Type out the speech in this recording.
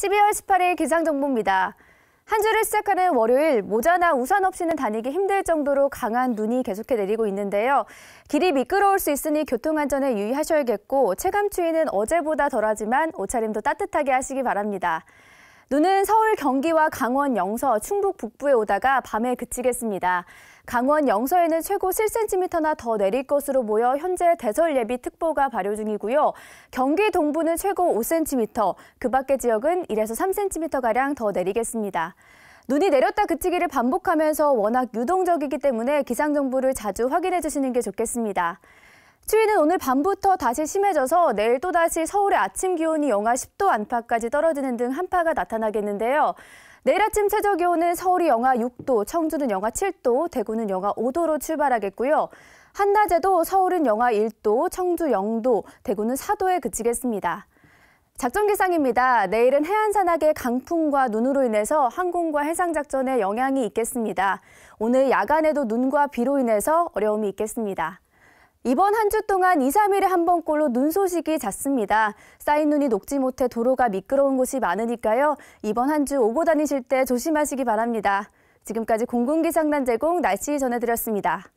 12월 18일 기상정보입니다. 한 주를 시작하는 월요일 모자나 우산 없이는 다니기 힘들 정도로 강한 눈이 계속해 내리고 있는데요. 길이 미끄러울 수 있으니 교통안전에 유의하셔야겠고 체감추위는 어제보다 덜하지만 옷차림도 따뜻하게 하시기 바랍니다. 눈은 서울, 경기와 강원, 영서, 충북 북부에 오다가 밤에 그치겠습니다. 강원 영서에는 최고 7cm나 더 내릴 것으로 보여 현재 대설 예비 특보가 발효 중이고요. 경기 동부는 최고 5cm, 그 밖의 지역은 1에서 3cm가량 더 내리겠습니다. 눈이 내렸다 그치기를 반복하면서 워낙 유동적이기 때문에 기상정보를 자주 확인해 주시는 게 좋겠습니다. 추위는 오늘 밤부터 다시 심해져서 내일 또다시 서울의 아침 기온이 영하 10도 안팎까지 떨어지는 등 한파가 나타나겠는데요. 내일 아침 최저 기온은 서울이 영하 6도, 청주는 영하 7도, 대구는 영하 5도로 출발하겠고요. 한낮에도 서울은 영하 1도, 청주 0도, 대구는 4도에 그치겠습니다. 작전기상입니다. 내일은 해안산악의 강풍과 눈으로 인해서 항공과 해상작전에 영향이 있겠습니다. 오늘 야간에도 눈과 비로 인해서 어려움이 있겠습니다. 이번 한 주 동안 2, 3일에 한 번꼴로 눈 소식이 잦습니다. 쌓인 눈이 녹지 못해 도로가 미끄러운 곳이 많으니까요. 이번 한 주 오고 다니실 때 조심하시기 바랍니다. 지금까지 공군기상단 제공 날씨 전해드렸습니다.